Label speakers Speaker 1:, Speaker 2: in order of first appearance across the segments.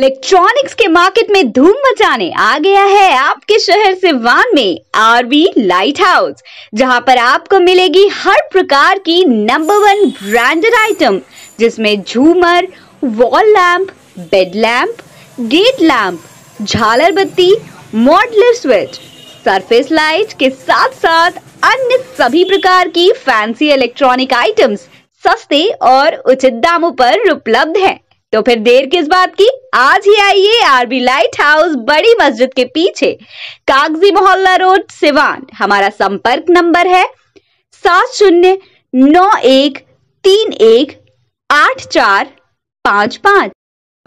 Speaker 1: Electronics के market में धूम मचाने आ गया है आपके शहर सिवान में आरवी लाइट हाउस जहाँ पर आपको मिलेगी हर प्रकार की नंबर वन ब्रांडेड आइटम जिसमें झूमर wall lamp bed lamp gate lamp झालर बत्ती मॉडलर स्विच सरफेस लाइट के साथ साथ अन्य सभी प्रकार की फैंसी इलेक्ट्रॉनिक आइटम्स सस्ते और उचित दामों पर उपलब्ध हैं। तो फिर देर किस बात की आज ही आइए आरबी लाइट हाउस बड़ी मस्जिद के पीछे कागजी मोहल्ला रोड सिवान हमारा संपर्क नंबर है सात शून्य नौ एक तीन एक आठ चार पांच पांच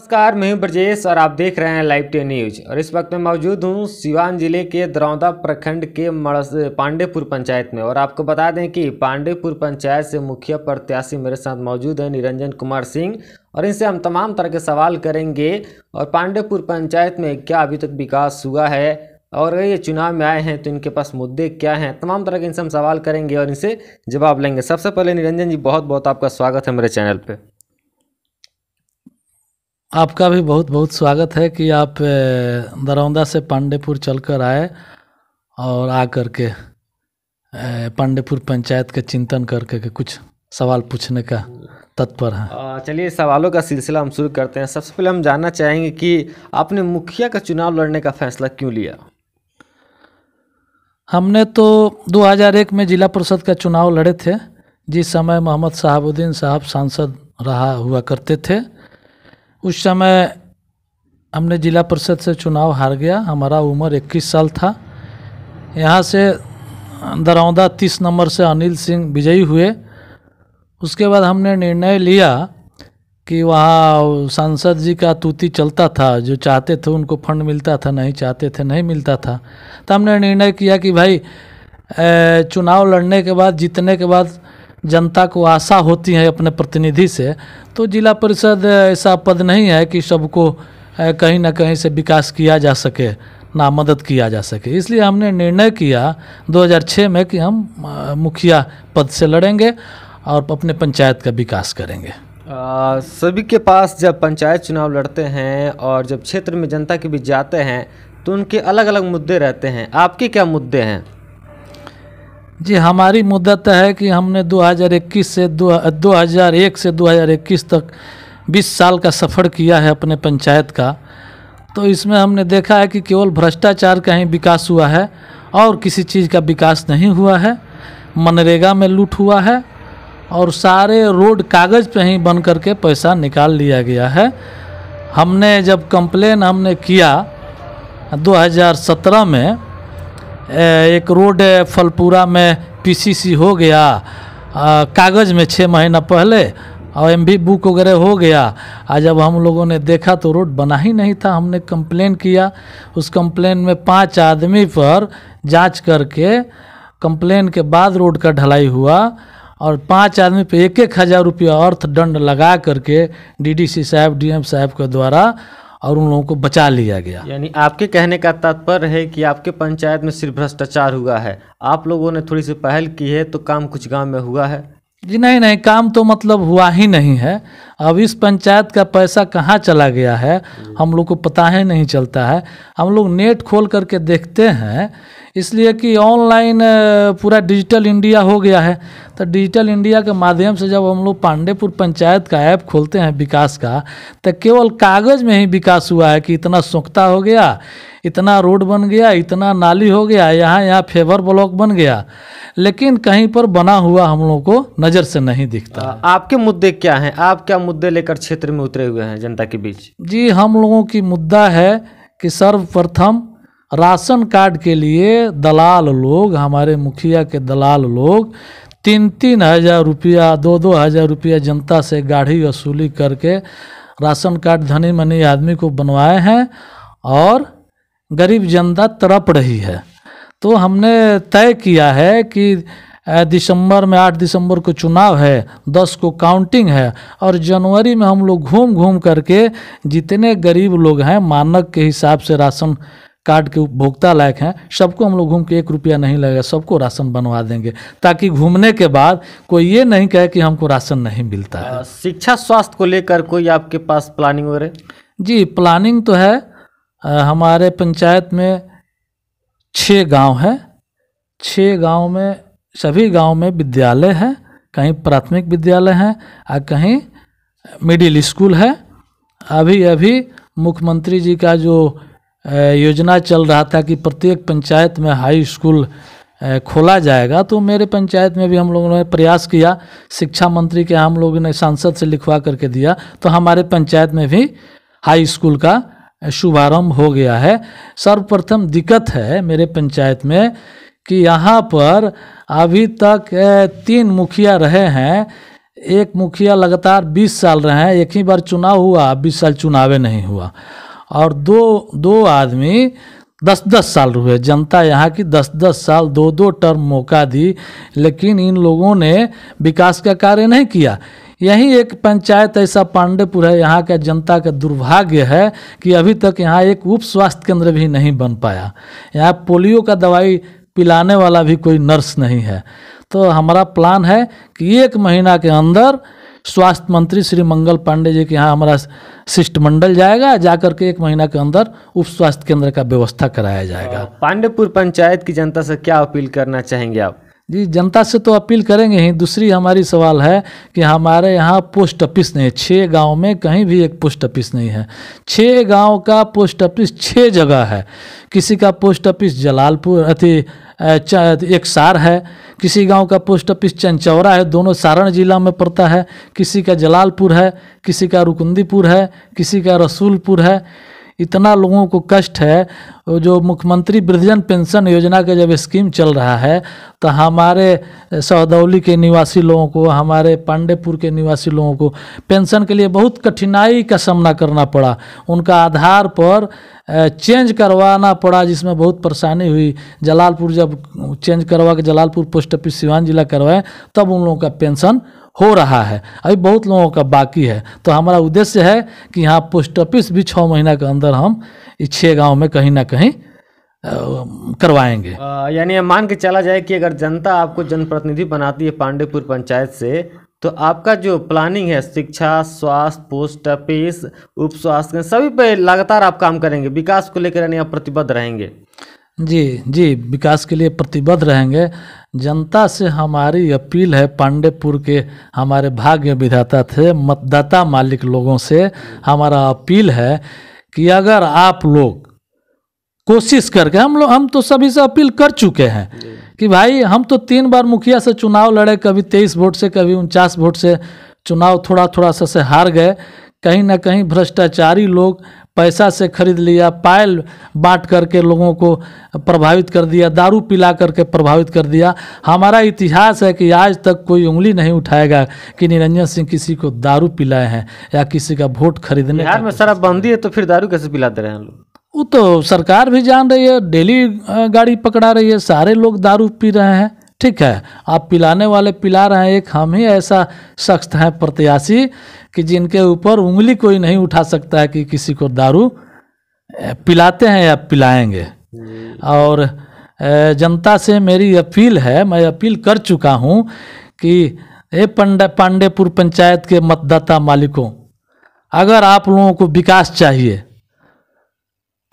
Speaker 1: नमस्कार मैं हूं ब्रजेश और आप देख रहे हैं लाइव टी न्यूज और इस वक्त मैं मौजूद हूं सिवान जिले के दरौदा प्रखंड के मड़स पांडेपुर पंचायत में और आपको बता दें कि पांडेपुर पंचायत से मुखिया प्रत्याशी मेरे साथ मौजूद है निरंजन कुमार सिंह और इनसे हम तमाम तरह के सवाल करेंगे और पांडेपुर पंचायत में क्या अभी तक विकास हुआ है और ये चुनाव में आए हैं तो इनके पास मुद्दे क्या हैं तमाम तरह के इनसे हम सवाल करेंगे और इनसे जवाब लेंगे सबसे पहले निरंजन जी बहुत बहुत आपका स्वागत है मेरे चैनल पर
Speaker 2: आपका भी बहुत बहुत स्वागत है कि आप दरौंदा से पांडेपुर चलकर आए और आ कर के पांडेपुर पंचायत के चिंतन करके के कुछ सवाल पूछने का तत्पर
Speaker 1: है चलिए सवालों का सिलसिला हम शुरू करते हैं सबसे पहले हम जानना चाहेंगे कि आपने मुखिया का चुनाव लड़ने का फैसला क्यों लिया
Speaker 2: हमने तो 2001 में जिला परिषद का चुनाव लड़े थे जिस समय मोहम्मद शहाबुद्दीन साहब सांसद रहा हुआ करते थे उस समय हमने जिला परिषद से चुनाव हार गया हमारा उम्र 21 साल था यहाँ से दरौदा तीस नंबर से अनिल सिंह विजयी हुए उसके बाद हमने निर्णय लिया कि वहाँ सांसद जी का तूती चलता था जो चाहते थे उनको फंड मिलता था नहीं चाहते थे नहीं मिलता था तो हमने निर्णय किया कि भाई चुनाव लड़ने के बाद जीतने के बाद जनता को आशा होती है अपने प्रतिनिधि से तो जिला परिषद ऐसा पद नहीं है कि सबको कहीं ना कहीं से विकास किया जा सके ना मदद किया जा सके इसलिए हमने निर्णय किया 2006 में कि हम मुखिया पद से लड़ेंगे और अपने पंचायत का विकास करेंगे
Speaker 1: सभी के पास जब पंचायत चुनाव लड़ते हैं और जब क्षेत्र में जनता के बीच जाते हैं तो उनके अलग अलग मुद्दे रहते हैं आपके क्या मुद्दे हैं
Speaker 2: जी हमारी मुद्दत है कि हमने 2021 से दो 2001 से 2021 तक 20 साल का सफ़र किया है अपने पंचायत का तो इसमें हमने देखा है कि केवल भ्रष्टाचार का ही विकास हुआ है और किसी चीज़ का विकास नहीं हुआ है मनरेगा में लूट हुआ है और सारे रोड कागज़ पे ही बन करके पैसा निकाल लिया गया है हमने जब कंप्लेन हमने किया 2017 में एक रोड फलपुरा में पीसीसी हो गया कागज़ में छः महीना पहले और एम भी बुक वगैरह हो गया आज जब हम लोगों ने देखा तो रोड बना ही नहीं था हमने कंप्लेन किया उस कंप्लेन में पांच आदमी पर जांच करके कंप्लेन के बाद रोड का ढलाई हुआ और पांच आदमी पे एक एक हज़ार रुपया अर्थ दंड लगा करके डीडीसी साहब डीएम साहब के द्वारा और उन लोगों को बचा लिया गया
Speaker 1: यानी आपके कहने का तात्पर्य है कि आपके पंचायत में सिर्फ भ्रष्टाचार हुआ है आप लोगों ने थोड़ी सी पहल की है तो काम कुछ गाँव में हुआ है
Speaker 2: जी नहीं नहीं काम तो मतलब हुआ ही नहीं है अब इस पंचायत का पैसा कहाँ चला गया है हम लोग को पता ही नहीं चलता है हम लोग नेट खोल करके देखते हैं इसलिए कि ऑनलाइन पूरा डिजिटल इंडिया हो गया है तो डिजिटल इंडिया के माध्यम से जब हम लोग पांडेपुर पंचायत का ऐप खोलते हैं विकास का तो केवल कागज़ में ही विकास हुआ है कि इतना सोखता हो गया इतना रोड बन गया इतना नाली हो गया यहाँ यहाँ फेवर ब्लॉक बन गया लेकिन कहीं पर बना हुआ हम लोग को नज़र से नहीं दिखता
Speaker 1: आपके मुद्दे क्या हैं आप क्या मुद्दे लेकर क्षेत्र में उतरे हुए हैं जनता के बीच
Speaker 2: जी हम लोगों की मुद्दा है कि सर्वप्रथम राशन कार्ड के लिए दलाल लोग हमारे मुखिया के दलाल लोग तीन तीन हज़ार रुपया दो दो हज़ार रुपया जनता से गाढ़ी वसूली करके राशन कार्ड धनी मनी आदमी को बनवाए हैं और गरीब जनता तड़प रही है तो हमने तय किया है कि दिसंबर में आठ दिसंबर को चुनाव है दस को काउंटिंग है और जनवरी में हम लोग घूम घूम करके जितने गरीब लोग हैं मानक के हिसाब से राशन कार्ड के उपभोक्ता लायक हैं सबको हम लोग घूम के एक रुपया नहीं लगेगा सबको राशन बनवा देंगे ताकि घूमने के बाद कोई ये नहीं कहे कि हमको राशन नहीं मिलता है
Speaker 1: शिक्षा स्वास्थ्य को लेकर कोई आपके पास प्लानिंग वगैरह
Speaker 2: जी प्लानिंग तो है आ, हमारे पंचायत में छः गांव है छः गांव में सभी गांव में विद्यालय है कहीं प्राथमिक विद्यालय हैं और कहीं मिडिल स्कूल है अभी अभी मुख्यमंत्री जी का जो योजना चल रहा था कि प्रत्येक पंचायत में हाई स्कूल खोला जाएगा तो मेरे पंचायत में भी हम लोगों ने प्रयास किया शिक्षा मंत्री के हम लोगों ने सांसद से लिखवा करके दिया तो हमारे पंचायत में भी हाई स्कूल का शुभारंभ हो गया है सर्वप्रथम दिक्कत है मेरे पंचायत में कि यहाँ पर अभी तक तीन मुखिया रहे हैं एक मुखिया लगातार 20 साल रहे हैं एक ही बार चुनाव हुआ 20 साल चुनावे नहीं हुआ और दो दो आदमी दस दस साल हुए जनता यहाँ की दस दस साल दो दो टर्म मौका दी लेकिन इन लोगों ने विकास का कार्य नहीं किया यही एक पंचायत ऐसा पांडेपुर है यहाँ का जनता का दुर्भाग्य है कि अभी तक यहाँ एक उप स्वास्थ्य केंद्र भी नहीं बन पाया यहाँ पोलियो का दवाई पिलाने वाला भी कोई नर्स नहीं है तो हमारा प्लान है कि एक महीना के अंदर स्वास्थ्य मंत्री श्री मंगल पांडे जी के यहाँ हमारा शिष्टमंडल जाएगा जा करके एक महीना के अंदर उप स्वास्थ्य केंद्र का व्यवस्था कराया जाएगा हाँ, पांडेपुर पंचायत की जनता से क्या अपील करना चाहेंगे आप जी जनता से तो अपील करेंगे ही दूसरी हमारी सवाल है कि हमारे यहाँ पोस्ट ऑफिस नहीं है छः गाँव में कहीं भी एक पोस्ट ऑफिस नहीं है छः गांव का पोस्ट ऑफिस छः जगह है किसी का पोस्ट ऑफिस जलालपुर अति एक सार है किसी गांव का पोस्ट ऑफिस चंचौरा है दोनों सारण जिला में पड़ता है किसी का जलालपुर है किसी का रुकुंदीपुर है किसी का रसूलपुर है इतना लोगों को कष्ट है जो मुख्यमंत्री वृद्धजन पेंशन योजना का जब स्कीम चल रहा है तो हमारे सहदौली के निवासी लोगों को हमारे पांडेपुर के निवासी लोगों को पेंशन के लिए बहुत कठिनाई का सामना करना पड़ा उनका आधार पर चेंज करवाना पड़ा जिसमें बहुत परेशानी हुई जलालपुर जब चेंज करवा के जलालपुर पोस्ट ऑफिस सिवान जिला करवाए तब उन लोगों का पेंशन हो रहा है अभी बहुत लोगों का बाकी है तो हमारा उद्देश्य है कि यहाँ पोस्ट ऑफिस भी छः महीना के अंदर हम छः गाँव में कहीं ना कहीं कहीं करवाएंगे यानी
Speaker 1: मान के चला जाए कि अगर जनता आपको जनप्रतिनिधि बनाती है पांडेपुर पंचायत से तो आपका जो प्लानिंग है शिक्षा स्वास्थ्य पोस्ट ऑफिस उप स्वास्थ्य सभी पे लगातार आप काम करेंगे विकास को लेकर यानी आप प्रतिबद्ध रहेंगे
Speaker 2: जी जी विकास के लिए प्रतिबद्ध रहेंगे जनता से हमारी अपील है पांडेपुर के हमारे भाग्य विधाता थे मतदाता मालिक लोगों से हमारा अपील है कि अगर आप लोग कोशिश करके हम लोग हम तो सभी से अपील कर चुके हैं कि भाई हम तो तीन बार मुखिया से चुनाव लड़े कभी तेईस वोट से कभी उनचास वोट से चुनाव थोड़ा थोड़ा सा से हार गए कहीं ना कहीं भ्रष्टाचारी लोग पैसा से खरीद लिया पायल बांट करके लोगों को प्रभावित कर दिया दारू पिला करके प्रभावित कर दिया हमारा इतिहास है कि आज तक कोई उंगली नहीं उठाएगा कि निरंजन सिंह किसी को दारू पिलाए हैं या किसी का वोट खरीदने बिहार में
Speaker 1: शराब बंदी है तो फिर दारू कैसे पिला दे रहे हैं लोग
Speaker 2: वो तो सरकार भी जान रही है डेली गाड़ी पकड़ा रही है सारे लोग दारू पी रहे हैं ठीक है आप पिलाने वाले पिला रहे हैं एक हम ही ऐसा शख्स हैं प्रत्याशी कि जिनके ऊपर उंगली कोई नहीं उठा सकता है कि किसी को दारू पिलाते हैं या पिलाएंगे और जनता से मेरी अपील है मैं अपील कर चुका हूँ कि ये पंडे पांडेपुर पंचायत के मतदाता मालिकों अगर आप लोगों को विकास चाहिए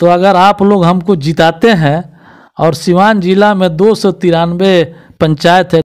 Speaker 2: तो अगर आप लोग हमको जिताते हैं और सिवान जिला में दो सौ तिरानवे पंचायत है